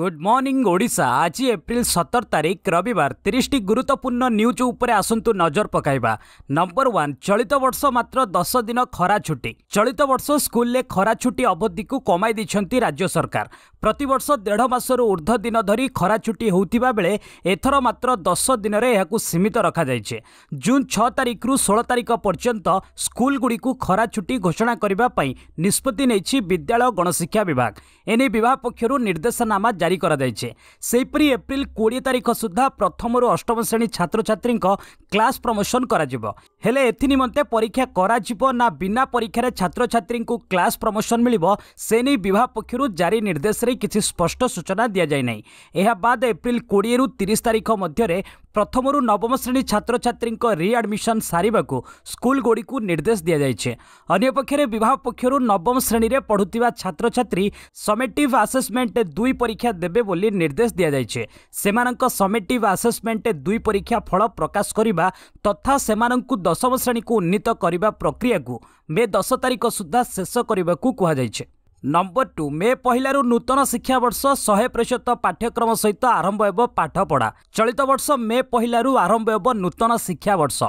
good morning Odisha ଆଜି April ସତର ତାରିଖ ରବିବାର ତିରିଶଟି ଗୁରୁତ୍ୱପୂର୍ଣ୍ଣ ନ୍ୟୁଜ୍ ଉପରେ ଆସନ୍ତୁ ନଜର ପକାଇବା ନମ୍ବର ୱାନ୍ ଚଳିତ ବର୍ଷ ମାତ୍ର ଦଶ ଦିନ ଖରା ଛୁଟି ଚଳିତ ବର୍ଷ ସ୍କୁଲରେ ଖରା ଛୁଟି ଅବଧିକୁ କମାଇ ଦେଇଛନ୍ତି ରାଜ୍ୟ ସରକାର ପ୍ରତିବର୍ଷ ଦେଢ଼ ମାସରୁ ଉର୍ଦ୍ଧ୍ୱ ଦିନ ଧରି ଖରା ଛୁଟି ହେଉଥିବା ବେଳେ ଏଥର ମାତ୍ର ଦଶ ଦିନରେ ଏହାକୁ ସୀମିତ ରଖାଯାଇଛି ଜୁନ୍ ଛଅ ତାରିଖରୁ ଷୋହଳ ତାରିଖ ପର୍ଯ୍ୟନ୍ତ ସ୍କୁଲଗୁଡ଼ିକୁ ଖରା ଛୁଟି ଘୋଷଣା କରିବା ପାଇଁ ନିଷ୍ପତ୍ତି ନେଇଛି ବିଦ୍ୟାଳୟ ଗଣଶିକ୍ଷା ବିଭାଗ ଏନେଇ ବିଭାଗ ପକ୍ଷରୁ ନିର୍ଦ୍ଦେଶନାମା জারি କରାଯାଇଛି ସେହିପରି ଏପ୍ରିଲ କୋଡ଼ିଏ ତାରିଖ ସୁଦ୍ଧା ପ୍ରଥମରୁ ଅଷ୍ଟମ ଶ୍ରେଣୀ ଛାତ୍ରଛାତ୍ରୀଙ୍କ କ୍ଲାସ୍ ପ୍ରମୋସନ୍ କରାଯିବ ହେଲେ ଏଥିନିମନ୍ତେ ପରୀକ୍ଷା କରାଯିବ ନା ବିନା ପରୀକ୍ଷାରେ ଛାତ୍ରଛାତ୍ରୀଙ୍କୁ କ୍ଲାସ୍ ପ୍ରମୋସନ୍ ମିଳିବ ସେ ନେଇ ବିଭାଗ ପକ୍ଷରୁ ଜାରି ନିର୍ଦ୍ଦେଶରେ କିଛି ସ୍ପଷ୍ଟ ସୂଚନା ଦିଆଯାଇ ନାହିଁ ଏହା ବାଦ୍ ଏପ୍ରିଲ କୋଡ଼ିଏରୁ ତିରିଶ ତାରିଖ ମଧ୍ୟରେ ପ୍ରଥମରୁ ନବମ ଶ୍ରେଣୀ ଛାତ୍ରଛାତ୍ରୀଙ୍କ ରିଆଡ଼ମିସନ୍ ସାରିବାକୁ ସ୍କୁଲଗୁଡ଼ିକୁ ନିର୍ଦ୍ଦେଶ ଦିଆଯାଇଛି ଅନ୍ୟପକ୍ଷରେ ବିଭାଗ ପକ୍ଷରୁ ନବମ ଶ୍ରେଣୀରେ ପଢ଼ୁଥିବା ଛାତ୍ରଛାତ୍ରୀ ସମେଟିଭ୍ ଆସେସମେଣ୍ଟ ଦୁଇ ପରୀକ୍ଷା ପରୀକ୍ଷା ଦେବେ ବୋଲି ନିର୍ଦ୍ଦେଶ ଦିଆଯାଇଛି ସେମାନଙ୍କ ସମେଟିଭ୍ ଆସେସମେଣ୍ଟ ଦୁଇ ପରୀକ୍ଷା ଫଳ ପ୍ରକାଶ କରିବା ତଥା ସେମାନଙ୍କୁ ଦଶମ ଶ୍ରେଣୀକୁ ଉନ୍ନୀତ କରିବା ପ୍ରକ୍ରିୟାକୁ ମେ ଦଶ ତାରିଖ ସୁଦ୍ଧା ଶେଷ କରିବାକୁ କୁହାଯାଇଛି ନମ୍ବର ଟୁ ମେ ପହିଲାରୁ ନୂତନ ଶିକ୍ଷାବର୍ଷ ଶହେ ପ୍ରତିଶତ ପାଠ୍ୟକ୍ରମ ସହିତ ଆରମ୍ଭ ହେବ ପାଠପଢ଼ା ଚଳିତ ବର୍ଷ ମେ ପହିଲାରୁ ଆରମ୍ଭ ହେବ ନୂତନ ଶିକ୍ଷାବର୍ଷ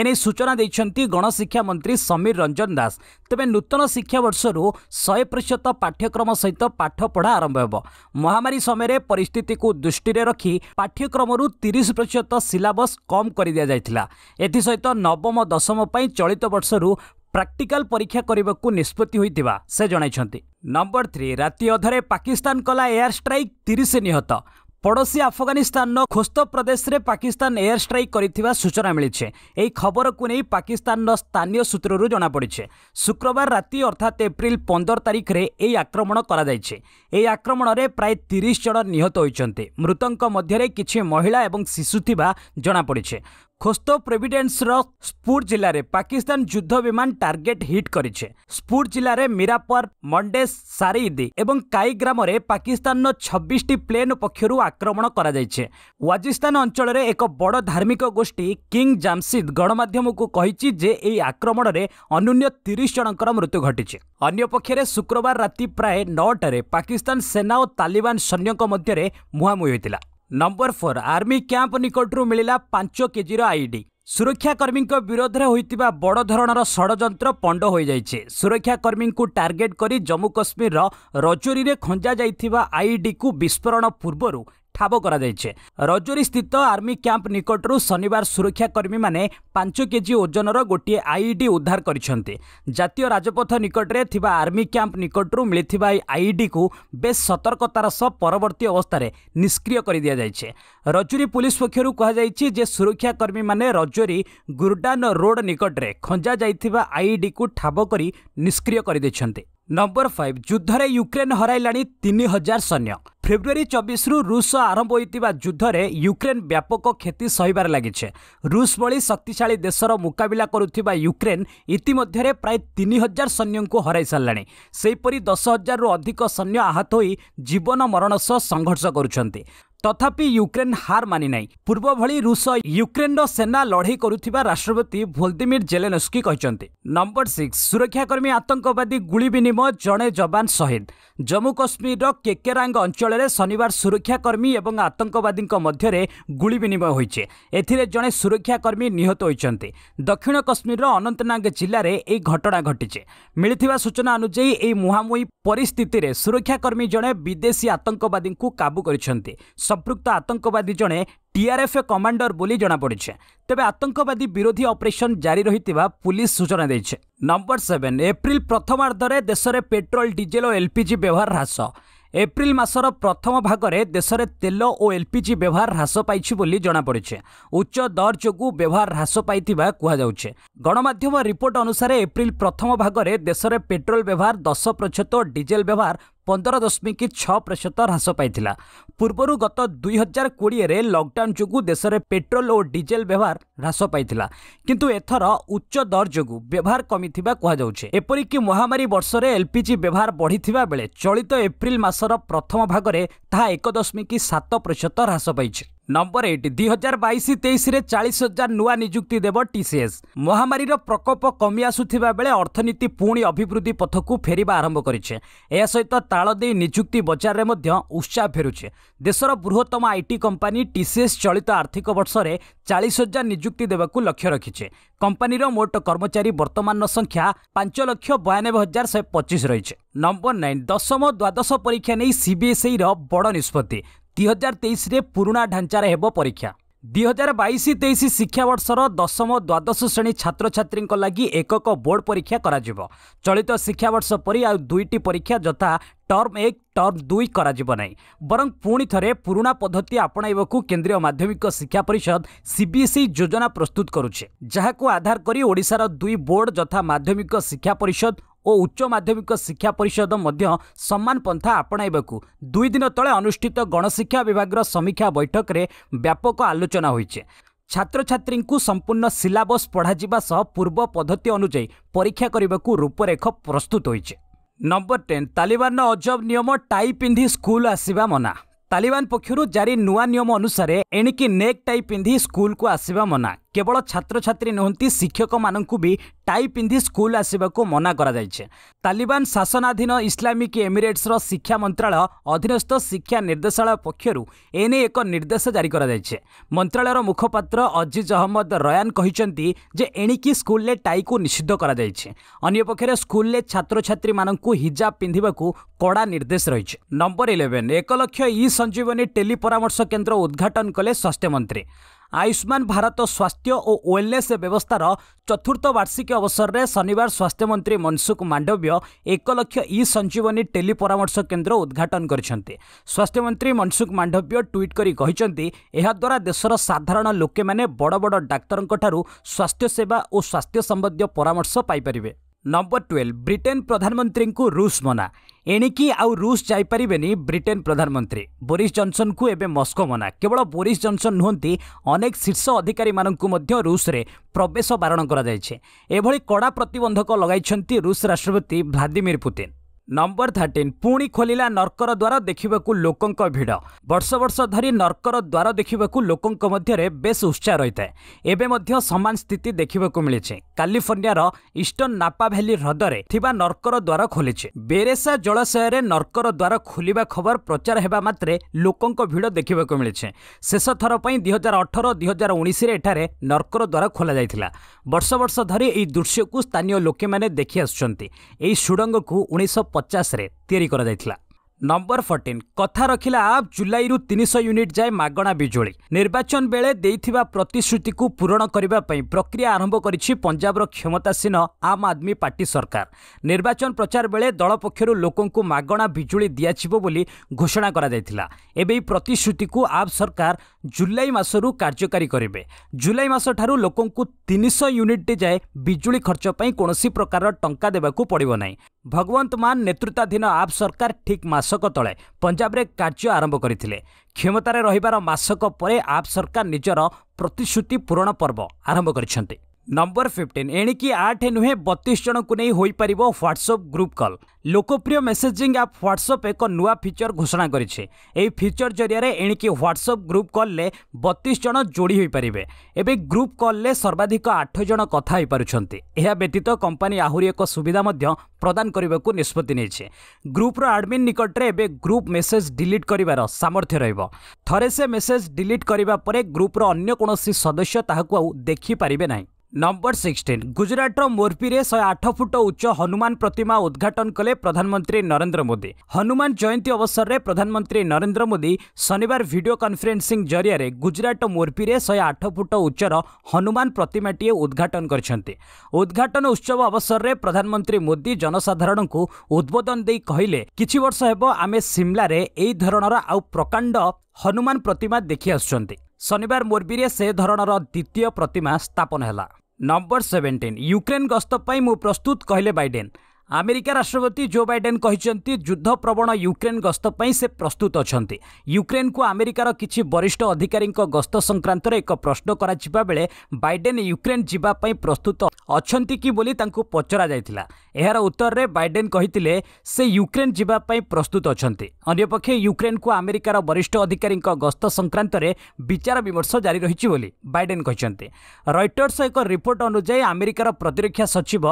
ଏନେଇ ସୂଚନା ଦେଇଛନ୍ତି ଗଣଶିକ୍ଷା ମନ୍ତ୍ରୀ ସମୀର ରଞ୍ଜନ ଦାସ ତେବେ ନୂତନ ଶିକ୍ଷାବର୍ଷରୁ ଶହେ ପ୍ରତିଶତ ପାଠ୍ୟକ୍ରମ ସହିତ ପାଠପଢ଼ା ଆରମ୍ଭ ହେବ ମହାମାରୀ ସମୟରେ ପରିସ୍ଥିତିକୁ ଦୃଷ୍ଟିରେ ରଖି ପାଠ୍ୟକ୍ରମରୁ ତିରିଶ ପ୍ରତିଶତ ସିଲାବସ୍ କମ୍ କରିଦିଆଯାଇଥିଲା ଏଥିସହିତ ନବମ ଦଶମ ପାଇଁ ଚଳିତ ବର୍ଷରୁ ପ୍ରାକ୍ଟିକାଲ ପରୀକ୍ଷା କରିବାକୁ ନିଷ୍ପତ୍ତି ହୋଇଥିବା ସେ ଜଣାଇଛନ୍ତି ନମ୍ବର ଥ୍ରୀ ରାତି ଅଧରେ ପାକିସ୍ତାନ କଲା ଏୟାର ଷ୍ଟ୍ରାଇକ୍ ତିରିଶ ନିହତ ପଡ଼ୋଶୀ ଆଫଗାନିସ୍ତାନର ଖୋସ୍ତ ପ୍ରଦେଶରେ ପାକିସ୍ତାନ ଏୟାର ଷ୍ଟ୍ରାଇକ୍ କରିଥିବା ସୂଚନା ମିଳିଛି ଏହି ଖବରକୁ ନେଇ ପାକିସ୍ତାନର ସ୍ଥାନୀୟ ସୂତ୍ରରୁ ଜଣାପଡ଼ିଛି ଶୁକ୍ରବାର ରାତି ଅର୍ଥାତ୍ ଏପ୍ରିଲ ପନ୍ଦର ତାରିଖରେ ଏହି ଆକ୍ରମଣ କରାଯାଇଛି ଏହି ଆକ୍ରମଣରେ ପ୍ରାୟ ତିରିଶ ଜଣ ନିହତ ହୋଇଛନ୍ତି ମୃତଙ୍କ ମଧ୍ୟରେ କିଛି ମହିଳା ଏବଂ ଶିଶୁ ଥିବା ଜଣାପଡ଼ିଛି খোস্ত প্রেভিডেন্সর স্পুর জেলায় পাকিস্তান যুদ্ধ বিমান টার্গেট হিট করেছে স্পুর জেলার মিরাপর মন্ডে সারিদি এবং কাই গ্রামের পাকিস্তান ছবিশটি প্লেন পক্ষ আক্রমণ করা যাইছে ওয়াজিস্তান অঞ্চলের এক বড় ধার্মিক গোষ্ঠী কিং জামসিদ গণমাধ্যমক কহিছি যে এই আক্রমণে অনুন্য তিরিশ জনকর মৃত্যু ঘটিছে অন্যপক্ষে শুক্রবার রাতে প্রায় নটার পাকিস্তান সেনা ও তালিবান সৈন্য মধ্যে মুহামুহি হয়েছিল ନମ୍ବର ଫୋର୍ ଆର୍ମି କ୍ୟାମ୍ପ ନିକଟରୁ ମିଳିଲା ପାଞ୍ଚ କେଜିର ଆଇଡି ସୁରକ୍ଷାକର୍ମୀଙ୍କ ବିରୋଧରେ ହୋଇଥିବା ବଡ଼ ଧରଣର ଷଡ଼ଯନ୍ତ୍ର ପଣ୍ଡ ହୋଇଯାଇଛି ସୁରକ୍ଷାକର୍ମୀଙ୍କୁ ଟାର୍ଗେଟ୍ କରି ଜମ୍ମୁ କାଶ୍ମୀରର ରଜୋରିରେ ଖଞ୍ଜା ଯାଇଥିବା ଆଇଇଡିକୁ ବିସ୍ଫୋରଣ ପୂର୍ବରୁ ଠାବ କରାଯାଇଛି ରଜୋରିସ୍ଥିତ ଆର୍ମି କ୍ୟାମ୍ପ ନିକଟରୁ ଶନିବାର ସୁରକ୍ଷାକର୍ମୀମାନେ ପାଞ୍ଚ କେଜି ଓଜନର ଗୋଟିଏ ଆଇଇଡି ଉଦ୍ଧାର କରିଛନ୍ତି ଜାତୀୟ ରାଜପଥ ନିକଟରେ ଥିବା ଆର୍ମି କ୍ୟାମ୍ପ ନିକଟରୁ ମିଳିଥିବା ଏହି ଆଇଇଡିକୁ ବେଶ୍ ସତର୍କତାର ସହ ପରବର୍ତ୍ତୀ ଅବସ୍ଥାରେ ନିଷ୍କ୍ରିୟ କରିଦିଆଯାଇଛି ରଜୁରୀ ପୁଲିସ୍ ପକ୍ଷରୁ କୁହାଯାଇଛି ଯେ ସୁରକ୍ଷାକର୍ମୀମାନେ ରଜୋରୀ ଗୁରୁଡାନ ରୋଡ଼୍ ନିକଟରେ ଖଞ୍ଜାଯାଇଥିବା ଆଇଇଡିକୁ ଠାବ କରି ନିଷ୍କ୍ରିୟ କରିଦେଇଛନ୍ତି ନମ୍ବର ଫାଇଭ୍ ଯୁଦ୍ଧରେ ୟୁକ୍ରେନ୍ ହରାଇଲାଣି ତିନି ହଜାର ସୈନ୍ୟ ଫେବୃଆରୀ ଚବିଶରୁ ରୁଷ ଆରମ୍ଭ ହୋଇଥିବା ଯୁଦ୍ଧରେ ୟୁକ୍ରେନ୍ ବ୍ୟାପକ କ୍ଷତି ସହିବାରେ ଲାଗିଛି ରୁଷ ଭଳି ଶକ୍ତିଶାଳୀ ଦେଶର ମୁକାବିଲା କରୁଥିବା ୟୁକ୍ରେନ୍ ଇତିମଧ୍ୟରେ ପ୍ରାୟ ତିନି ହଜାର ସୈନ୍ୟଙ୍କୁ ହରାଇ ସାରିଲାଣି ସେହିପରି ଦଶ ହଜାରରୁ ଅଧିକ ସୈନ୍ୟ ଆହତ ହୋଇ ଜୀବନ ମରଣ ସହ ସଂଘର୍ଷ କରୁଛନ୍ତି তথাপি ইউক্রেন হার মানি নাই পূর্ব ভি রুষ ইউক্রেনর সেনা লড়াই করুবা রাষ্ট্রপতি ভোলদিমির জেলেনস্কি কিন্তু নম্বর সিক্স সুরক্ষাকর্মী আতঙ্কবাদী গুলি বিনিময় জনে যবান শহীদ জম্মু কাশ্মীরর কেকেরাঙ্গ অঞ্চলের শনিবার সুরক্ষাকর্মী এবং আতঙ্কবাদী মধ্যে গুলি বিনিময় হয়েছে এতে জনে সুরক্ষাকর্মী নিহত হয়েছেন দক্ষিণ কাশ্মীরর অনন্তনাগ জেলার এই ঘটনা ঘটিছে মিলিথিবা সূচনা অনুযায়ী এই মুহামুহি পরিস্থিতিরে সুরক্ষাকর্মী জনে বিদেশী আতঙ্কবাদী কাবু করেছেন সম্পৃক্ত আতঙ্কবাদী জনে টিআরএফ কমান্ডর বলে জনাপড়িছে তবে আতঙ্কবাদী বিরোধী অপরেশন জারি রয়েছে পুলিশ সূচনা দিয়েছে নম্বর সেভেন এপ্রিল প্রথমার্ধে দেশের পেট্রোল ডিজেল ও এলপিজি ব্যবহার হ্রাস এপ্রিল মাসর প্রথম ভাগরে দেশের তেল ও এলপিজি ব্যবহার হ্রাস পাইছে বলে জনাপড়িছে উচ্চ দর যোগু ব্যবহার হ্রাস পাই কুহযাচ্ছে গণমাধ্যম রিপোর্ট অনুসারে এপ্রিল প্রথম ভাগরে দেশের পেট্রোল ব্যবহার দশ প্রতিশত ডিজেল ব্যবহার ପନ୍ଦର ଦଶମିକ ଛଅ ପ୍ରତିଶତ ହ୍ରାସ ପାଇଥିଲା ପୂର୍ବରୁ ଗତ ଦୁଇ ହଜାର କୋଡ଼ିଏରେ ଲକଡାଉନ୍ ଯୋଗୁଁ ଦେଶରେ ପେଟ୍ରୋଲ ଓ ଡିଜେଲ ବ୍ୟବହାର ହ୍ରାସ ପାଇଥିଲା କିନ୍ତୁ ଏଥର ଉଚ୍ଚ ଦର ଯୋଗୁଁ ବ୍ୟବହାର କମିଥିବା କୁହାଯାଉଛି ଏପରିକି ମହାମାରୀ ବର୍ଷରେ ଏଲ୍ପିଜି ବ୍ୟବହାର ବଢ଼ିଥିବା ବେଳେ ଚଳିତ ଏପ୍ରିଲ ମାସର ପ୍ରଥମ ଭାଗରେ ତାହା ଏକ ଦଶମିକ ସାତ ପ୍ରତିଶତ ହ୍ରାସ ପାଇଛି ନମ୍ବର ଏଇଟ୍ ଦୁଇ ହଜାର ବାଇଶ ତେଇଶରେ ଚାଳିଶ ହଜାର ନୂଆ ନିଯୁକ୍ତି ଦେବ ଟିସିଏସ୍ ମହାମାରୀର ପ୍ରକୋପ କମି ଆସୁଥିବା ବେଳେ ଅର୍ଥନୀତି ପୁଣି ଅଭିବୃଦ୍ଧି ପଥକୁ ଫେରିବା ଆରମ୍ଭ କରିଛି ଏହା ସହିତ ତାଳ ଦେଇ ନିଯୁକ୍ତି ବଜାରରେ ମଧ୍ୟ ଉତ୍ସାହ ଫେରୁଛି ଦେଶର ବୃହତ୍ତମ ଆଇଟି କମ୍ପାନୀ ଟିସିଏସ୍ ଚଳିତ ଆର୍ଥିକ ବର୍ଷରେ ଚାଳିଶ ହଜାର ନିଯୁକ୍ତି ଦେବାକୁ ଲକ୍ଷ୍ୟ ରଖିଛି କମ୍ପାନୀର ମୋଟ କର୍ମଚାରୀ ବର୍ତ୍ତମାନର ସଂଖ୍ୟା ପାଞ୍ଚ ଲକ୍ଷ ବୟାନବେ ହଜାର ଶହେ ପଚିଶ ରହିଛି ନମ୍ବର ନାଇନ୍ ଦଶମ ଦ୍ୱାଦଶ ପରୀକ୍ଷା ନେଇ ସିବିଏସ୍ଇର ବଡ଼ ନିଷ୍ପତ୍ତି ଦୁଇହଜାର ତେଇଶରେ ପୁରୁଣା ଢାଞ୍ଚାରେ ହେବ ପରୀକ୍ଷା ଦୁଇହଜାର ବାଇଶ ତେଇଶ ଶିକ୍ଷାବର୍ଷର ଦଶମ ଦ୍ୱାଦଶ ଶ୍ରେଣୀ ଛାତ୍ରଛାତ୍ରୀଙ୍କ ଲାଗି ଏକକ ବୋର୍ଡ଼ ପରୀକ୍ଷା କରାଯିବ ଚଳିତ ଶିକ୍ଷାବର୍ଷ ପରି ଆଉ ଦୁଇଟି ପରୀକ୍ଷା ଯଥା ଟର୍ମ ଏକ ଟର୍ମ ଦୁଇ କରାଯିବ ନାହିଁ ବରଂ ପୁଣି ଥରେ ପୁରୁଣା ପଦ୍ଧତି ଆପଣାଇବାକୁ କେନ୍ଦ୍ରୀୟ ମାଧ୍ୟମିକ ଶିକ୍ଷା ପରିଷଦ ସିବିଏସ୍ଇ ଯୋଜନା ପ୍ରସ୍ତୁତ କରୁଛି ଯାହାକୁ ଆଧାର କରି ଓଡ଼ିଶାର ଦୁଇ ବୋର୍ଡ଼ ଯଥା ମାଧ୍ୟମିକ ଶିକ୍ଷା ପରିଷଦ ଓ ଉଚ୍ଚ ମାଧ୍ୟମିକ ଶିକ୍ଷା ପରିଷଦ ମଧ୍ୟ ସମାନ ପନ୍ଥା ଆପଣାଇବାକୁ ଦୁଇ ଦିନ ତଳେ ଅନୁଷ୍ଠିତ ଗଣଶିକ୍ଷା ବିଭାଗର ସମୀକ୍ଷା ବୈଠକରେ ବ୍ୟାପକ ଆଲୋଚନା ହୋଇଛି ଛାତ୍ରଛାତ୍ରୀଙ୍କୁ ସମ୍ପୂର୍ଣ୍ଣ ସିଲାବସ୍ ପଢ଼ାଯିବା ସହ ପୂର୍ବ ପଦ୍ଧତି ଅନୁଯାୟୀ ପରୀକ୍ଷା କରିବାକୁ ରୂପରେଖ ପ୍ରସ୍ତୁତ ହୋଇଛି ନମ୍ବର ଟେନ୍ ତାଲିବାନର ଅଜବ ନିୟମ ଟାଇ ପିନ୍ଧି ସ୍କୁଲ ଆସିବା ମନା ତାଲିବାନ ପକ୍ଷରୁ ଜାରି ନୂଆ ନିୟମ ଅନୁସାରେ ଏଣିକି ନେକ୍ ଟାଇ ପିନ୍ଧି ସ୍କୁଲକୁ ଆସିବା ମନା କେବଳ ଛାତ୍ରଛାତ୍ରୀ ନୁହନ୍ତି ଶିକ୍ଷକମାନଙ୍କୁ ବି ଟାଇ ପିନ୍ଧି ସ୍କୁଲ ଆସିବାକୁ ମନା କରାଯାଇଛି ତାଲିବାନ ଶାସନାଧୀନ ଇସ୍ଲାମିକ ଏମିରେଟ୍ସର ଶିକ୍ଷା ମନ୍ତ୍ରାଳୟ ଅଧୀନସ୍ଥ ଶିକ୍ଷା ନିର୍ଦ୍ଦେଶାଳୟ ପକ୍ଷରୁ ଏନେଇ ଏକ ନିର୍ଦ୍ଦେଶ ଜାରି କରାଯାଇଛି ମନ୍ତ୍ରାଳୟର ମୁଖପାତ୍ର ଅଜିଜ ଅହମ୍ମଦ ରୟାନ କହିଛନ୍ତି ଯେ ଏଣିକି ସ୍କୁଲରେ ଟାଇକୁ ନିଷିଦ୍ଧ କରାଯାଇଛି ଅନ୍ୟପକ୍ଷରେ ସ୍କୁଲରେ ଛାତ୍ରଛାତ୍ରୀମାନଙ୍କୁ ହିଜାବ ପିନ୍ଧିବାକୁ କଡ଼ା ନିର୍ଦ୍ଦେଶ ରହିଛି ନମ୍ବର ଇଲେଭେନ୍ ଏକ ଲକ୍ଷ ଇ ସଞ୍ଜୀବନୀ ଟେଲି ପରାମର୍ଶ କେନ୍ଦ୍ର ଉଦ୍ଘାଟନ କଲେ ସ୍ୱାସ୍ଥ୍ୟମନ୍ତ୍ରୀ ଆୟୁଷ୍ମାନ ଭାରତ ସ୍ୱାସ୍ଥ୍ୟ ଓ ୱେଲନେସ୍ ବ୍ୟବସ୍ଥାର ଚତୁର୍ଥ ବାର୍ଷିକୀ ଅବସରରେ ଶନିବାର ସ୍ୱାସ୍ଥ୍ୟମନ୍ତ୍ରୀ ମନସୁଖ ମାଣ୍ଡବ୍ୟ ଏକ ଲକ୍ଷ ଇ ସଞ୍ଜୀବନୀ ଟେଲି ପରାମର୍ଶ କେନ୍ଦ୍ର ଉଦ୍ଘାଟନ କରିଛନ୍ତି ସ୍ୱାସ୍ଥ୍ୟମନ୍ତ୍ରୀ ମନସୁଖ ମାଣ୍ଡବ୍ୟ ଟ୍ୱିଟ୍ କରି କହିଛନ୍ତି ଏହାଦ୍ୱାରା ଦେଶର ସାଧାରଣ ଲୋକେମାନେ ବଡ଼ ବଡ଼ ଡାକ୍ତରଙ୍କଠାରୁ ସ୍ୱାସ୍ଥ୍ୟସେବା ଓ ସ୍ୱାସ୍ଥ୍ୟ ସମ୍ବନ୍ଧୀୟ ପରାମର୍ଶ ପାଇପାରିବେ ନମ୍ବର ଟୁଏଲ୍ଭ ବ୍ରିଟେନ୍ ପ୍ରଧାନମନ୍ତ୍ରୀଙ୍କୁ ରୁଷ ମନା ଏଣିକି ଆଉ ରୁଷ ଯାଇପାରିବେନି ବ୍ରିଟେନ୍ ପ୍ରଧାନମନ୍ତ୍ରୀ ବୋରିସ୍ ଜନ୍ସନ୍ଙ୍କୁ ଏବେ ମସ୍କୋ ମନା କେବଳ ବୋରିସ୍ ଜନ୍ସନ୍ ନୁହନ୍ତି ଅନେକ ଶୀର୍ଷ ଅଧିକାରୀମାନଙ୍କୁ ମଧ୍ୟ ରୁଷରେ ପ୍ରବେଶ ବାରଣ କରାଯାଇଛି ଏଭଳି କଡ଼ା ପ୍ରତିବନ୍ଧକ ଲଗାଇଛନ୍ତି ରୁଷ ରାଷ୍ଟ୍ରପତି ଭ୍ଲାଦିମିର୍ ପୁତିନ୍ ନମ୍ବର ଥାର୍ଟିନ୍ ପୁଣି ଖୋଲିଲା ନର୍କର ଦ୍ୱାର ଦେଖିବାକୁ ଲୋକଙ୍କ ଭିଡ଼ ବର୍ଷ ବର୍ଷ ଧରି ନର୍କର ଦ୍ୱାର ଦେଖିବାକୁ ଲୋକଙ୍କ ମଧ୍ୟରେ ବେଶ୍ ଉତ୍ସାହ ରହିଥାଏ ଏବେ ମଧ୍ୟ ସମାନ ସ୍ଥିତି ଦେଖିବାକୁ ମିଳିଛି କାଲିଫର୍ଣ୍ଣିଆର ଇଷ୍ଟର୍ଣ୍ଣ ନାପା ଭ୍ୟାଲି ହ୍ରଦରେ ଥିବା ନର୍କର ଦ୍ୱାର ଖୋଲିଛି ବେରେସା ଜଳାଶୟରେ ନର୍କର ଦ୍ୱାର ଖୋଲିବା ଖବର ପ୍ରଚାର ହେବା ମାତ୍ରେ ଲୋକଙ୍କ ଭିଡ଼ ଦେଖିବାକୁ ମିଳିଛି ଶେଷ ଥର ପାଇଁ ଦୁଇହଜାର ଅଠର ଦୁଇହଜାର ଉଣେଇଶରେ ଏଠାରେ ନର୍କର ଦ୍ୱାର ଖୋଲାଯାଇଥିଲା ବର୍ଷ ବର୍ଷ ଧରି ଏହି ଦୃଶ୍ୟକୁ ସ୍ଥାନୀୟ ଲୋକମାନେ ଦେଖି ଆସୁଛନ୍ତି ଏହି ସୁଡ଼ଙ୍ଗକୁ ଉଣେଇଶହ ପଚାଶରେ ତିଆରି କରାଯାଇଥିଲା ନମ୍ବର ଫର୍ଟିନ୍ କଥା ରଖିଲା ଆପ୍ ଜୁଲାଇରୁ ତିନିଶହ ୟୁନିଟ୍ ଯାଏ ମାଗଣା ବିଜୁଳି ନିର୍ବାଚନ ବେଳେ ଦେଇଥିବା ପ୍ରତିଶ୍ରୁତିକୁ ପୂରଣ କରିବା ପାଇଁ ପ୍ରକ୍ରିୟା ଆରମ୍ଭ କରିଛି ପଞ୍ଜାବର କ୍ଷମତାସୀନ ଆମ୍ ଆଦମୀ ପାର୍ଟି ସରକାର ନିର୍ବାଚନ ପ୍ରଚାର ବେଳେ ଦଳ ପକ୍ଷରୁ ଲୋକଙ୍କୁ ମାଗଣା ବିଜୁଳି ଦିଆଯିବ ବୋଲି ଘୋଷଣା କରାଯାଇଥିଲା ଏବେ ଏହି ପ୍ରତିଶ୍ରୁତିକୁ ଆପ୍ ସରକାର ଜୁଲାଇ ମାସରୁ କାର୍ଯ୍ୟକାରୀ କରିବେ ଜୁଲାଇ ମାସଠାରୁ ଲୋକଙ୍କୁ ତିନିଶହ ୟୁନିଟ୍ ଯାଏ ବିଜୁଳି ଖର୍ଚ୍ଚ ପାଇଁ କୌଣସି ପ୍ରକାରର ଟଙ୍କା ଦେବାକୁ ପଡ଼ିବ ନାହିଁ ଭଗବନ୍ତ ମାନ ନେତୃତ୍ୱାଧୀନ ଆପ୍ ସରକାର ଠିକ୍ ମାସକ ତଳେ ପଞ୍ଜାବରେ କାର୍ଯ୍ୟ ଆରମ୍ଭ କରିଥିଲେ କ୍ଷମତାରେ ରହିବାର ମାସକ ପରେ ଆପ୍ ସରକାର ନିଜର ପ୍ରତିଶ୍ରୁତି ପୂରଣ ପର୍ବ ଆରମ୍ଭ କରିଛନ୍ତି ନମ୍ବର ଫିଫ୍ଟିନ୍ ଏଣିକି ଆଠ ନୁହେଁ ବତିଶ ଜଣଙ୍କୁ ନେଇ ହୋଇପାରିବ ହ୍ୱାଟ୍ସଆପ୍ ଗ୍ରୁପ୍ କଲ୍ ଲୋକପ୍ରିୟ ମେସେଜିଂ ଆପ୍ ହ୍ୱାଟ୍ସଆପ୍ ଏକ ନୂଆ ଫିଚର ଘୋଷଣା କରିଛି ଏହି ଫିଚର ଜରିଆରେ ଏଣିକି ହ୍ୱାଟ୍ସଆପ୍ ଗ୍ରୁପ୍ କଲ୍ରେ ବତିଶ ଜଣ ଯୋଡ଼ି ହୋଇପାରିବେ ଏବେ ଗ୍ରୁପ୍ କଲ୍ରେ ସର୍ବାଧିକ ଆଠ ଜଣ କଥା ହୋଇପାରୁଛନ୍ତି ଏହା ବ୍ୟତୀତ କମ୍ପାନୀ ଆହୁରି ଏକ ସୁବିଧା ମଧ୍ୟ ପ୍ରଦାନ କରିବାକୁ ନିଷ୍ପତ୍ତି ନେଇଛି ଗ୍ରୁପ୍ର ଆଡମିନ୍ ନିକଟରେ ଏବେ ଗ୍ରୁପ୍ ମେସେଜ୍ ଡିଲିଟ୍ କରିବାର ସାମର୍ଥ୍ୟ ରହିବ ଥରେ ସେ ମେସେଜ୍ ଡିଲିଟ୍ କରିବା ପରେ ଗ୍ରୁପ୍ର ଅନ୍ୟ କୌଣସି ସଦସ୍ୟ ତାହାକୁ ଆଉ ଦେଖିପାରିବେ ନାହିଁ नम्बर सिक्सटिन गुजरात र मोरबी शे आठ फुट उच्च हनुमान प्रतिमा उद्घाटन कले प्रधानमंत्री नरेंद्र मोदी हनुमान जयंती अवसर अवसरले प्रधानमंत्री नरेंद्र मोदी शनिबार भिडियो कन्फरेन्सिङ गुजरात गुजराट मोरबी शे आठ फुट उच्च हनुमान प्रतिमा उद्घाटन गरिन्छ उद्घाटन उत्सव अवसर अवसरले प्रधानमंत्री मोदी जनसाधारण को उद्बोधन उद्वोधन कहिले किछि वर्ष हेबो आमे शिमला रे एई धरमर आउ प्रकांड हनुमान प्रतिमा देखि देखिआस शनिबार से सेधर द्वितीय प्रतिमा स्थापन हला नम्बर सेभेन्टिन युक्रेन गस्तप्रै म प्रस्तुत कहिले बाइडेन ଆମେରିକା ରାଷ୍ଟ୍ରପତି ଜୋ ବାଇଡେନ୍ କହିଛନ୍ତି ଯୁଦ୍ଧପ୍ରବଣ ୟୁକ୍ରେନ୍ ଗସ୍ତ ପାଇଁ ସେ ପ୍ରସ୍ତୁତ ଅଛନ୍ତି ୟୁକ୍ରେନ୍କୁ ଆମେରିକାର କିଛି ବରିଷ୍ଠ ଅଧିକାରୀଙ୍କ ଗସ୍ତ ସଂକ୍ରାନ୍ତରେ ଏକ ପ୍ରଶ୍ନ କରାଯିବା ବେଳେ ବାଇଡେନ୍ ୟୁକ୍ରେନ୍ ଯିବା ପାଇଁ ପ୍ରସ୍ତୁତ ଅଛନ୍ତି କି ବୋଲି ତାଙ୍କୁ ପଚରାଯାଇଥିଲା ଏହାର ଉତ୍ତରରେ ବାଇଡେନ୍ କହିଥିଲେ ସେ ୟୁକ୍ରେନ୍ ଯିବା ପାଇଁ ପ୍ରସ୍ତୁତ ଅଛନ୍ତି ଅନ୍ୟପକ୍ଷେ ୟୁକ୍ରେନ୍କୁ ଆମେରିକାର ବରିଷ୍ଠ ଅଧିକାରୀଙ୍କ ଗସ୍ତ ସଂକ୍ରାନ୍ତରେ ବିଚାର ବିମର୍ଶ ଜାରି ରହିଛି ବୋଲି ବାଇଡେନ୍ କହିଛନ୍ତି ରଇଟର୍ସ ଏକ ରିପୋର୍ଟ ଅନୁଯାୟୀ ଆମେରିକାର ପ୍ରତିରକ୍ଷା ସଚିବ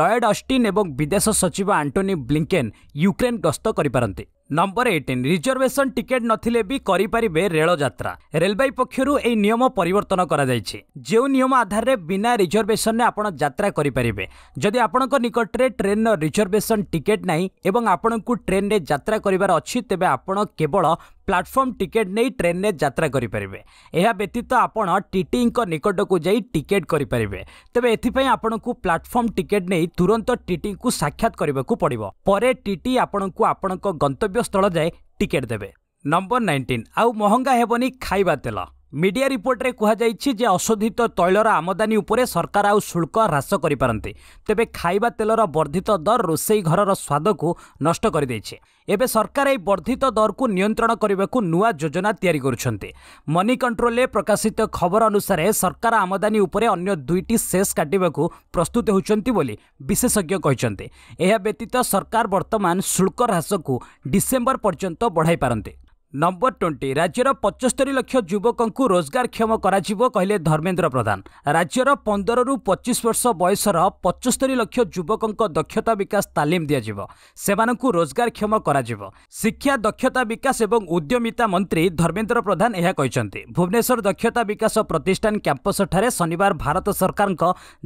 ଲୟଡ୍ ଅଷ୍ଟିନ୍ ଏବଂ ବିଦେଶ ବିଦେଶ ସଚିବ ଆଣ୍ଟୋନି ବ୍ଲିଙ୍କେନ୍ ୟୁକ୍ରେନ୍ ଗସ୍ତ କରିପାରନ୍ତି ନମ୍ବର ଏଇଟିନ୍ ରିଜର୍ଭେସନ୍ ଟିକେଟ୍ ନଥିଲେ ବି କରିପାରିବେ ରେଳ ଯାତ୍ରା ରେଲବାଇ ପକ୍ଷରୁ ଏହି ନିୟମ ପରିବର୍ତ୍ତନ କରାଯାଇଛି ଯେଉଁ ନିୟମ ଆଧାରରେ ବିନା ରିଜର୍ଭେସନ୍ରେ ଆପଣ ଯାତ୍ରା କରିପାରିବେ ଯଦି ଆପଣଙ୍କ ନିକଟରେ ଟ୍ରେନ୍ର ରିଜର୍ଭେସନ୍ ଟିକେଟ୍ ନାହିଁ ଏବଂ ଆପଣଙ୍କୁ ଟ୍ରେନ୍ରେ ଯାତ୍ରା କରିବାର ଅଛି ତେବେ ଆପଣ କେବଳ ପ୍ଲାଟଫର୍ମ ଟିକେଟ୍ ନେଇ ଟ୍ରେନ୍ରେ ଯାତ୍ରା କରିପାରିବେ ଏହା ବ୍ୟତୀତ ଆପଣ ଟିଟିଙ୍କ ନିକଟକୁ ଯାଇ ଟିକେଟ୍ କରିପାରିବେ ତେବେ ଏଥିପାଇଁ ଆପଣଙ୍କୁ ପ୍ଲାଟଫର୍ମ ଟିକେଟ୍ ନେଇ ତୁରନ୍ତ ଟିଟିଙ୍କୁ ସାକ୍ଷାତ କରିବାକୁ ପଡ଼ିବ ପରେ ଟିଟି ଆପଣଙ୍କୁ ଆପଣଙ୍କ ଗନ୍ତବ୍ୟସ୍ଥଳ ଯାଏ ଟିକେଟ୍ ଦେବେ ନମ୍ବର ନାଇଣ୍ଟିନ୍ ଆଉ ମହଙ୍ଗା ହେବନି ଖାଇବା ତେଲ ମିଡିଆ ରିପୋର୍ଟରେ କୁହାଯାଇଛି ଯେ ଅଶୋଧିତ ତୈଳର ଆମଦାନୀ ଉପରେ ସରକାର ଆଉ ଶୁଳ୍କ ହ୍ରାସ କରିପାରନ୍ତି ତେବେ ଖାଇବା ତେଲର ବର୍ଦ୍ଧିତ ଦର ରୋଷେଇ ଘରର ସ୍ୱାଦକୁ ନଷ୍ଟ କରିଦେଇଛି ଏବେ ସରକାର ଏହି ବର୍ଦ୍ଧିତ ଦରକୁ ନିୟନ୍ତ୍ରଣ କରିବାକୁ ନୂଆ ଯୋଜନା ତିଆରି କରୁଛନ୍ତି ମନି କଣ୍ଟ୍ରୋଲରେ ପ୍ରକାଶିତ ଖବର ଅନୁସାରେ ସରକାର ଆମଦାନୀ ଉପରେ ଅନ୍ୟ ଦୁଇଟି ସେସ୍ କାଟିବାକୁ ପ୍ରସ୍ତୁତ ହେଉଛନ୍ତି ବୋଲି ବିଶେଷଜ୍ଞ କହିଛନ୍ତି ଏହା ବ୍ୟତୀତ ସରକାର ବର୍ତ୍ତମାନ ଶୁଳ୍କ ହ୍ରାସକୁ ଡିସେମ୍ବର ପର୍ଯ୍ୟନ୍ତ ବଢ଼ାଇ ପାରନ୍ତି ନମ୍ବର ଟ୍ୱେଣ୍ଟି ରାଜ୍ୟର ପଚସ୍ତରୀ ଲକ୍ଷ ଯୁବକଙ୍କୁ ରୋଜଗାରକ୍ଷମ କରାଯିବ କହିଲେ ଧର୍ମେନ୍ଦ୍ର ପ୍ରଧାନ ରାଜ୍ୟର ପନ୍ଦରରୁ ପଚିଶ ବର୍ଷ ବୟସର ପଚସ୍ତରୀ ଲକ୍ଷ ଯୁବକଙ୍କ ଦକ୍ଷତା ବିକାଶ ତାଲିମ ଦିଆଯିବ ସେମାନଙ୍କୁ ରୋଜଗାରକ୍ଷମ କରାଯିବ ଶିକ୍ଷା ଦକ୍ଷତା ବିକାଶ ଏବଂ ଉଦ୍ୟମିତା ମନ୍ତ୍ରୀ ଧର୍ମେନ୍ଦ୍ର ପ୍ରଧାନ ଏହା କହିଛନ୍ତି ଭୁବନେଶ୍ୱର ଦକ୍ଷତା ବିକାଶ ପ୍ରତିଷ୍ଠାନ କ୍ୟାମ୍ପସ୍ଠାରେ ଶନିବାର ଭାରତ ସରକାରଙ୍କ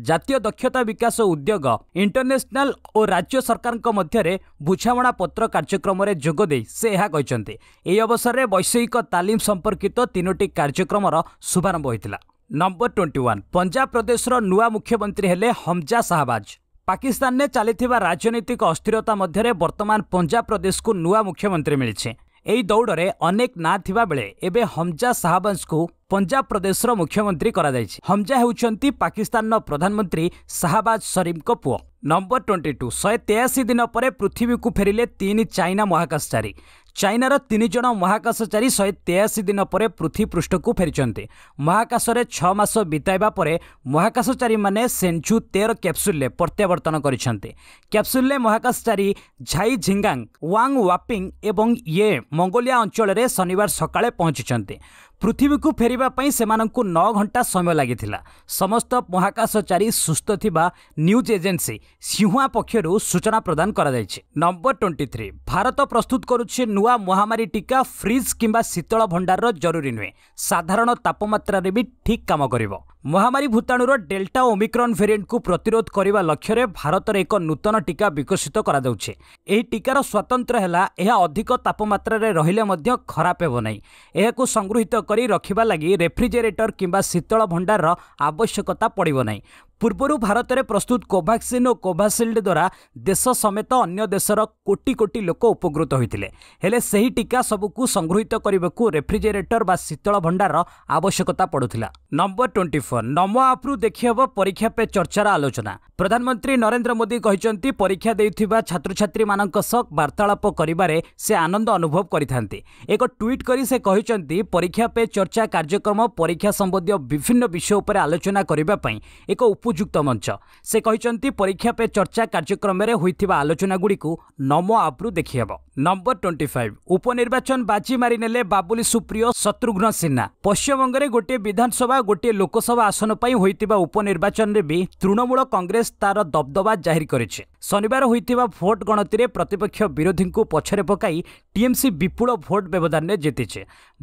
ଜାତୀୟ ଦକ୍ଷତା ବିକାଶ ଉଦ୍ୟୋଗ ଇଣ୍ଟରନ୍ୟାସନାଲ ଓ ରାଜ୍ୟ ସରକାରଙ୍କ ମଧ୍ୟରେ ବୁଝାମଣା ପତ୍ର କାର୍ଯ୍ୟକ୍ରମରେ ଯୋଗଦେଇ ସେ ଏହା କହିଛନ୍ତି ଏହି ଅବସରରେ ବୈଷୟିକ ତାଲିମ ସମ୍ପର୍କିତ ତିନୋଟି କାର୍ଯ୍ୟକ୍ରମର ଶୁଭାରମ୍ଭ ହୋଇଥିଲା ନମ୍ବର ଟ୍ୱେଣ୍ଟି ୱାନ୍ ପଞ୍ଜାବ ପ୍ରଦେଶର ନୂଆ ମୁଖ୍ୟମନ୍ତ୍ରୀ ହେଲେ ହମ୍ଜା ଶାହବାଜ ପାକିସ୍ତାନରେ ଚାଲିଥିବା ରାଜନୈତିକ ଅସ୍ଥିରତା ମଧ୍ୟରେ ବର୍ତ୍ତମାନ ପଞ୍ଜାବ ପ୍ରଦେଶକୁ ନୂଆ ମୁଖ୍ୟମନ୍ତ୍ରୀ ମିଳିଛି ଏହି ଦୌଡ଼ରେ ଅନେକ ନାଁ ଥିବାବେଳେ ଏବେ ହମ୍ଜା ଶାହବାଜଙ୍କୁ ପଞ୍ଜାବ ପ୍ରଦେଶର ମୁଖ୍ୟମନ୍ତ୍ରୀ କରାଯାଇଛି ହମ୍ଜା ହେଉଛନ୍ତି ପାକିସ୍ତାନର ପ୍ରଧାନମନ୍ତ୍ରୀ ଶାହବାଜ ସରିମ୍ଙ୍କ ପୁଅ ନମ୍ବର ଟ୍ୱେଣ୍ଟି ଟୁ ଶହେ ତେୟାଅଶୀ ଦିନ ପରେ ପୃଥିବୀକୁ ଫେରିଲେ ତିନି ଚାଇନା ମହାକାଶଚାରୀ ଚାଇନାର ତିନି ଜଣ ମହାକାଶଚାରୀ ଶହେ ତେୟାଅଶୀ ଦିନ ପରେ ପୃଥିବୀ ପୃଷ୍ଠକୁ ଫେରିଛନ୍ତି ମହାକାଶରେ ଛଅ ମାସ ବିତାଇବା ପରେ ମହାକାଶଚାରୀମାନେ ସେନ୍ଛୁ ତେର କ୍ୟାପ୍ସୁଲରେ ପ୍ରତ୍ୟାବର୍ତ୍ତନ କରିଛନ୍ତି କ୍ୟାପ୍ସୁଲରେ ମହାକାଶଚାରୀ ଝାଇ ଝିଙ୍ଗାଙ୍ଗ ୱାଙ୍ଗ ୱାପିଙ୍ଗ ଏବଂ ୟେ ମଙ୍ଗୋଲିଆ ଅଞ୍ଚଳରେ ଶନିବାର ସକାଳେ ପହଞ୍ଚିଛନ୍ତି ପୃଥିବୀକୁ ଫେରିବା ପାଇଁ ସେମାନଙ୍କୁ ନଅ ଘଣ୍ଟା ସମୟ ଲାଗିଥିଲା ସମସ୍ତ ମହାକାଶଚାରୀ ସୁସ୍ଥ ଥିବା ନ୍ୟୁଜ୍ ଏଜେନ୍ସି ସିଂହୁଆ ପକ୍ଷରୁ ସୂଚନା ପ୍ରଦାନ କରାଯାଇଛି ନମ୍ବର ଟ୍ୱେଣ୍ଟି ଥ୍ରୀ ଭାରତ ପ୍ରସ୍ତୁତ କରୁଛି ନୂଆ ମହାମାରୀ ଟିକା ଫ୍ରିଜ୍ କିମ୍ବା ଶୀତଳ ଭଣ୍ଡାରର ଜରୁରୀ ନୁହେଁ ସାଧାରଣ ତାପମାତ୍ରାରେ ବି ଠିକ୍ କାମ କରିବ ମହାମାରୀ ଭୂତାଣୁର ଡେଲ୍ଟା ଓମିକ୍ରନ୍ ଭେରିଏଣ୍ଟକୁ ପ୍ରତିରୋଧ କରିବା ଲକ୍ଷ୍ୟରେ ଭାରତରେ ଏକ ନୂତନ ଟିକା ବିକଶିତ କରାଯାଉଛି ଏହି ଟିକାର ସ୍ୱତନ୍ତ୍ର ହେଲା ଏହା ଅଧିକ ତାପମାତ୍ରାରେ ରହିଲେ ମଧ୍ୟ ଖରାପ ହେବ ନାହିଁ ଏହାକୁ ସଂଗୃହୀତ କରି ରଖିବା ଲାଗି ରେଫ୍ରିଜେରେଟର କିମ୍ବା ଶୀତଳ ଭଣ୍ଡାରର ଆବଶ୍ୟକତା ପଡ଼ିବ ନାହିଁ ପୂର୍ବରୁ ଭାରତରେ ପ୍ରସ୍ତୁତ କୋଭାକ୍ସିନ୍ ଓ କୋଭାସିଲ୍ଡ ଦ୍ୱାରା ଦେଶ ସମେତ ଅନ୍ୟ ଦେଶର କୋଟି କୋଟି ଲୋକ ଉପକୃତ ହୋଇଥିଲେ ହେଲେ ସେହି ଟିକା ସବୁକୁ ସଂଗୃହୀତ କରିବାକୁ ରେଫ୍ରିଜେରେଟର ବା ଶୀତଳ ଭଣ୍ଡାରର ଆବଶ୍ୟକତା ପଡ଼ୁଥିଲା ନମ୍ବର ଟ୍ୱେଣ୍ଟି ଫୋର୍ ନମୋ ଆପ୍ରୁ ଦେଖିହେବ ପରୀକ୍ଷା ପେ ଚର୍ଚ୍ଚାର ଆଲୋଚନା ପ୍ରଧାନମନ୍ତ୍ରୀ ନରେନ୍ଦ୍ର ମୋଦି କହିଛନ୍ତି ପରୀକ୍ଷା ଦେଉଥିବା ଛାତ୍ରଛାତ୍ରୀମାନଙ୍କ ସହ ବାର୍ତ୍ତାଳାପ କରିବାରେ ସେ ଆନନ୍ଦ ଅନୁଭବ କରିଥାନ୍ତି ଏକ ଟ୍ୱିଟ୍ କରି ସେ କହିଛନ୍ତି ପରୀକ୍ଷା ପେ ଚର୍ଚ୍ଚା କାର୍ଯ୍ୟକ୍ରମ ପରୀକ୍ଷା ସମ୍ବନ୍ଧୀୟ ବିଭିନ୍ନ ବିଷୟ ଉପରେ ଆଲୋଚନା କରିବା ପାଇଁ ଏକ ଉପ ଯୁକ୍ତ ମଞ୍ଚ ସେ କହିଛନ୍ତି ପରୀକ୍ଷା ପେ ଚର୍ଚ୍ଚା କାର୍ଯ୍ୟକ୍ରମରେ ହୋଇଥିବା ଆଲୋଚନାଗୁଡ଼ିକୁ ନମୋ ଆପ୍ରୁ ଦେଖିହେବ ନମ୍ବର ଟ୍ୱେଣ୍ଟି ଫାଇଭ୍ ଉପନିର୍ବାଚନ ବାଜି ମାରିନେଲେ ବାବୁଲି ସୁପ୍ରିୟ ଶତ୍ରୁଘ୍ନ ସିହ୍ନା ପଶ୍ଚିମବଙ୍ଗରେ ଗୋଟିଏ ବିଧାନସଭା ଗୋଟିଏ ଲୋକସଭା ଆସନ ପାଇଁ ହୋଇଥିବା ଉପନିର୍ବାଚନରେ ବି ତୃଣମୂଳ କଂଗ୍ରେସ ତା'ର ଦବଦବା ଜାହିର କରିଛି ଶନିବାର ହୋଇଥିବା ଭୋଟ୍ ଗଣତିରେ ପ୍ରତିପକ୍ଷ ବିରୋଧୀଙ୍କୁ ପଛରେ ପକାଇ ଟିଏମ୍ସି ବିପୁଳ ଭୋଟ୍ ବ୍ୟବଧାନରେ ଜିତିଛି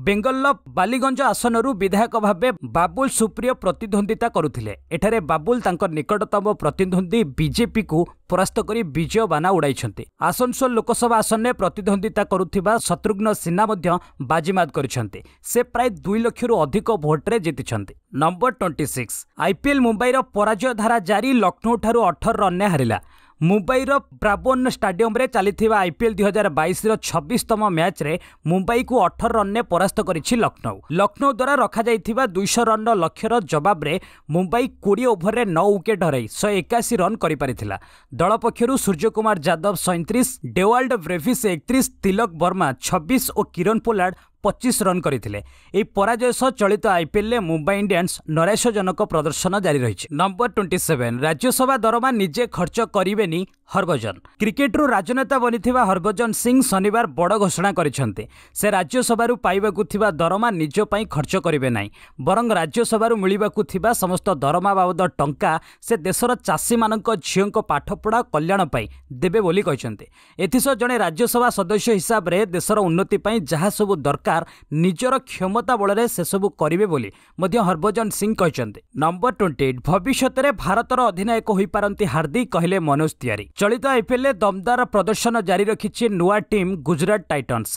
ବେଙ୍ଗଲର ବାଲିଗଞ୍ଜ ଆସନରୁ ବିଧାୟକ ଭାବେ ବାବୁଲ ସୁପ୍ରିୟ ପ୍ରତିଦ୍ୱନ୍ଦ୍ୱିତା କରୁଥିଲେ ଏଠାରେ ବାବୁଲ ତାଙ୍କ ନିକଟତମ ପ୍ରତିଦ୍ୱନ୍ଦ୍ୱୀ ବିଜେପିକୁ ପରାସ୍ତ କରି ବିଜୟ ବାନା ଉଡ଼ାଇଛନ୍ତି ଆସନସୋଲ ଲୋକସଭା ଆସନରେ ପ୍ରତିଦ୍ୱନ୍ଦ୍ୱିତା କରୁଥିବା ଶତ୍ରୁଘ୍ନ ସିହ୍ନା ମଧ୍ୟ ବାଜିମାତ କରିଛନ୍ତି ସେ ପ୍ରାୟ ଦୁଇ ଲକ୍ଷରୁ ଅଧିକ ଭୋଟ୍ରେ ଜିତିଛନ୍ତି ନମ୍ବର ଟ୍ୱେଣ୍ଟି ସିକ୍ସ ଆଇପିଏଲ୍ ମୁମ୍ବାଇର ପରାଜୟ ଧାରା ଜାରି ଲକ୍ଷ୍ନୌଠାରୁ ଅଠର ରନ୍ରେ ହାରିଲା ମୁମ୍ବାଇର ବ୍ରାବୋନ୍ ଷ୍ଟାଡିୟମରେ ଚାଲିଥିବା ଆଇପିଏଲ୍ ଦୁଇ ହଜାର ବାଇଶର ଛବିଶତମ ମ୍ୟାଚ୍ରେ ମୁମ୍ବାଇକୁ ଅଠର ରନ୍ରେ ପରାସ୍ତ କରିଛି ଲକ୍ଷ୍ନୌ ଲକ୍ଷ୍ନୌ ଦ୍ୱାରା ରଖାଯାଇଥିବା ଦୁଇଶହ ରନ୍ର ଲକ୍ଷ୍ୟର ଜବାବରେ ମୁମ୍ବାଇ କୋଡ଼ିଏ ଓଭରରେ ନଅ ୱିକେଟ୍ ହରାଇ ଶହେ ଏକାଅଶୀ ରନ୍ କରିପାରିଥିଲା ଦଳ ପକ୍ଷରୁ ସୂର୍ଯ୍ୟକୁମାର ଯାଦବ ସଇଁତିରିଶ ଡେୱାଲ୍ଡ ବ୍ରେଭିସ୍ ଏକତିରିଶ ତିଲକ ବର୍ମା ଛବିଶ ଓ କିରଣ ପୋଲାର୍ଡ ପଚିଶ ରନ୍ କରିଥିଲେ ଏହି ପରାଜୟ ସହ ଚଳିତ ଆଇପିଏଲ୍ରେ ମୁମ୍ବାଇ ଇଣ୍ଡିଆନ୍ସ ନୈରାଶ୍ୟଜନକ ପ୍ରଦର୍ଶନ ଜାରି ରହିଛି ନମ୍ବର ଟ୍ୱେଣ୍ଟି ସେଭେନ୍ ରାଜ୍ୟସଭା ଦରମା ନିଜେ ଖର୍ଚ୍ଚ କରିବେନି ହରଭଜନ କ୍ରିକେଟରୁ ରାଜନେତା ବନିଥିବା ହରଭଜନ ସିଂ ଶନିବାର ବଡ଼ ଘୋଷଣା କରିଛନ୍ତି ସେ ରାଜ୍ୟସଭାରୁ ପାଇବାକୁ ଥିବା ଦରମା ନିଜ ପାଇଁ ଖର୍ଚ୍ଚ କରିବେ ନାହିଁ ବରଂ ରାଜ୍ୟସଭାରୁ ମିଳିବାକୁ ଥିବା ସମସ୍ତ ଦରମା ବାବଦ ଟଙ୍କା ସେ ଦେଶର ଚାଷୀମାନଙ୍କ ଝିଅଙ୍କ ପାଠପଢ଼ା କଲ୍ୟାଣ ପାଇଁ ଦେବେ ବୋଲି କହିଛନ୍ତି ଏଥିସହ ଜଣେ ରାଜ୍ୟସଭା ସଦସ୍ୟ ହିସାବରେ ଦେଶର ଉନ୍ନତି ପାଇଁ ଯାହା ସବୁ ଦରକାର ସରକାର ନିଜର କ୍ଷମତା ବଳରେ ସେସବୁ କରିବେ ବୋଲି ମଧ୍ୟ ହରଭଜନ ସିଂ କହିଛନ୍ତି ନମ୍ବର ଟ୍ୱେଣ୍ଟି ଏଇଟ୍ ଭବିଷ୍ୟତରେ ଭାରତର ଅଧିନାୟକ ହୋଇପାରନ୍ତି ହାର୍ଦ୍ଦିକ କହିଲେ ମନୋଜ ତିୱାରୀ ଚଳିତ ଆଇପିଏଲ୍ରେ ଦମଦାର ପ୍ରଦର୍ଶନ ଜାରି ରଖିଛି ନୂଆ ଟିମ୍ ଗୁଜରାଟ ଟାଇଟନ୍ସ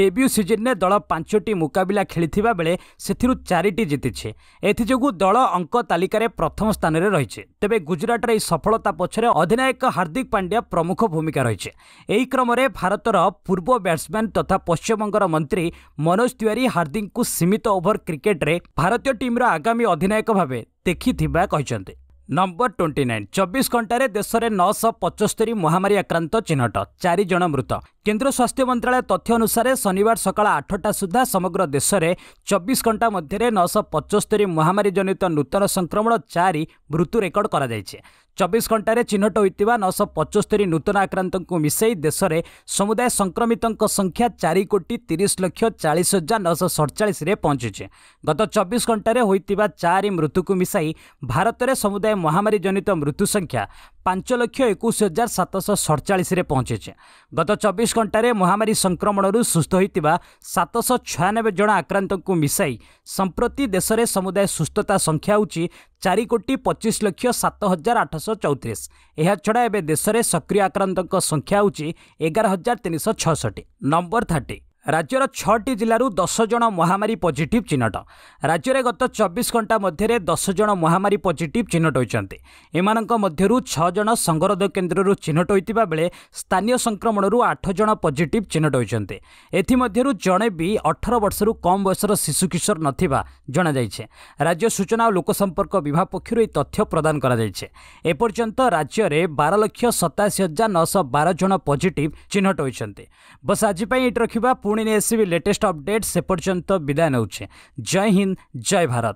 ଡେବ୍ୟୁ ସିଜନ୍ରେ ଦଳ ପାଞ୍ଚଟି ମୁକାବିଲା ଖେଳିଥିବା ବେଳେ ସେଥିରୁ ଚାରିଟି ଜିତିଛି ଏଥିଯୋଗୁଁ ଦଳ ଅଙ୍କ ତାଲିକାରେ ପ୍ରଥମ ସ୍ଥାନରେ ରହିଛି ତେବେ ଗୁଜରାଟର ଏହି ସଫଳତା ପଛରେ ଅଧିନାୟକ ହାର୍ଦ୍ଦିକ ପାଣ୍ଡ୍ୟା ପ୍ରମୁଖ ଭୂମିକା ରହିଛି ଏହି କ୍ରମରେ ଭାରତର ପୂର୍ବ ବ୍ୟାଟ୍ସମ୍ୟାନ୍ ତଥା ପଶ୍ଚିମବଙ୍ଗର ମନ୍ତ୍ରୀ ମନୋଜ ତିୱାରୀ ହାର୍ଦ୍ଦିକଙ୍କୁ ସୀମିତ ଓଭର କ୍ରିକେଟରେ ଭାରତୀୟ ଟିମ୍ର ଆଗାମୀ ଅଧିନାୟକ ଭାବେ ଦେଖିଥିବା କହିଛନ୍ତି ନମ୍ବର ଟ୍ୱେଣ୍ଟି ନାଇନ୍ ଚବିଶ ଘଣ୍ଟାରେ ଦେଶରେ ନଅଶହ ପଚସ୍ତରୀ ମହାମାରୀ ଆକ୍ରାନ୍ତ ଚିହ୍ନଟ ଚାରି ଜଣ ମୃତ କେନ୍ଦ୍ର ସ୍ୱାସ୍ଥ୍ୟ ମନ୍ତ୍ରଣାଳୟ ତଥ୍ୟ ଅନୁସାରେ ଶନିବାର ସକାଳ ଆଠଟା ସୁଦ୍ଧା ସମଗ୍ର ଦେଶରେ ଚବିଶ ଘଣ୍ଟା ମଧ୍ୟରେ ନଅଶହ ପଚସ୍ତରୀ ମହାମାରୀ ଜନିତ ନୂତନ ସଂକ୍ରମଣ ଚାରି ମୃତ୍ୟୁ ରେକର୍ଡ କରାଯାଇଛି ଚବିଶ ଘଣ୍ଟାରେ ଚିହ୍ନଟ ହୋଇଥିବା ନଅଶହ ପଞ୍ଚସ୍ତରି ନୂତନ ଆକ୍ରାନ୍ତଙ୍କୁ ମିଶାଇ ଦେଶରେ ସମୁଦାୟ ସଂକ୍ରମିତଙ୍କ ସଂଖ୍ୟା ଚାରି କୋଟି ତିରିଶ ଲକ୍ଷ ଚାଳିଶ ହଜାର ନଅଶହ ସଡ଼ଚାଳିଶରେ ପହଞ୍ଚିଛି ଗତ ଚବିଶ ଘଣ୍ଟାରେ ହୋଇଥିବା ଚାରି ମୃତ୍ୟୁକୁ ମିଶାଇ ଭାରତରେ ସମୁଦାୟ ମହାମାରୀ ଜନିତ ମୃତ୍ୟୁ ସଂଖ୍ୟା ପାଞ୍ଚ ଲକ୍ଷ ଏକୋଇଶ ହଜାର ସାତଶହ ସଡ଼ଚାଳିଶରେ ପହଞ୍ଚିଛି ଗତ ଚବିଶ ଘଣ୍ଟାରେ ମହାମାରୀ ସଂକ୍ରମଣରୁ ସୁସ୍ଥ ହୋଇଥିବା ସାତଶହ ଛୟାନବେ ଜଣ ଆକ୍ରାନ୍ତଙ୍କୁ ମିଶାଇ ସମ୍ପ୍ରତି ଦେଶରେ ସମୁଦାୟ ସୁସ୍ଥତା ସଂଖ୍ୟା ହେଉଛି ଚାରି କୋଟି ପଚିଶ ଲକ୍ଷ ସାତ ହଜାର ଆଠଶହ ଚଉତିରିଶ ଏହାଛଡ଼ା ଏବେ ଦେଶରେ ସକ୍ରିୟ ଆକ୍ରାନ୍ତଙ୍କ ସଂଖ୍ୟା ହେଉଛି ଏଗାର ହଜାର ତିନିଶହ ଛଅଷଠି ନମ୍ବର ଥାର୍ଟି ରାଜ୍ୟର ଛଅଟି ଜିଲ୍ଲାରୁ ଦଶ ଜଣ ମହାମାରୀ ପଜିଟିଭ୍ ଚିହ୍ନଟ ରାଜ୍ୟରେ ଗତ ଚବିଶ ଘଣ୍ଟା ମଧ୍ୟରେ ଦଶ ଜଣ ମହାମାରୀ ପଜିଟିଭ୍ ଚିହ୍ନଟ ହୋଇଛନ୍ତି ଏମାନଙ୍କ ମଧ୍ୟରୁ ଛଅ ଜଣ ସଙ୍ଗରୋଧ କେନ୍ଦ୍ରରୁ ଚିହ୍ନଟ ହୋଇଥିବା ବେଳେ ସ୍ଥାନୀୟ ସଂକ୍ରମଣରୁ ଆଠ ଜଣ ପଜିଟିଭ୍ ଚିହ୍ନଟ ହୋଇଛନ୍ତି ଏଥିମଧ୍ୟରୁ ଜଣେ ବି ଅଠର ବର୍ଷରୁ କମ୍ ବୟସର ଶିଶୁ କିଶୋର ନଥିବା ଜଣାଯାଇଛି ରାଜ୍ୟ ସୂଚନା ଓ ଲୋକସମ୍ପର୍କ ବିଭାଗ ପକ୍ଷରୁ ଏହି ତଥ୍ୟ ପ୍ରଦାନ କରାଯାଇଛି ଏପର୍ଯ୍ୟନ୍ତ ରାଜ୍ୟରେ ବାର ଲକ୍ଷ ସତାଅଶୀ ହଜାର ନଅଶହ ବାର ଜଣ ପଜିଟିଭ୍ ଚିହ୍ନଟ ହୋଇଛନ୍ତି ବସ୍ ଆଜି ପାଇଁ ଏଇଠି ରଖିବା ପୁଣି ପୁଣି ନେଇ ଆସିବି ଲେଟେଷ୍ଟ ଅପଡେଟ୍ ସେ ପର୍ଯ୍ୟନ୍ତ ବିଦାୟ ନେଉଛି ଜୟ ହିନ୍ଦ ଜୟ ଭାରତ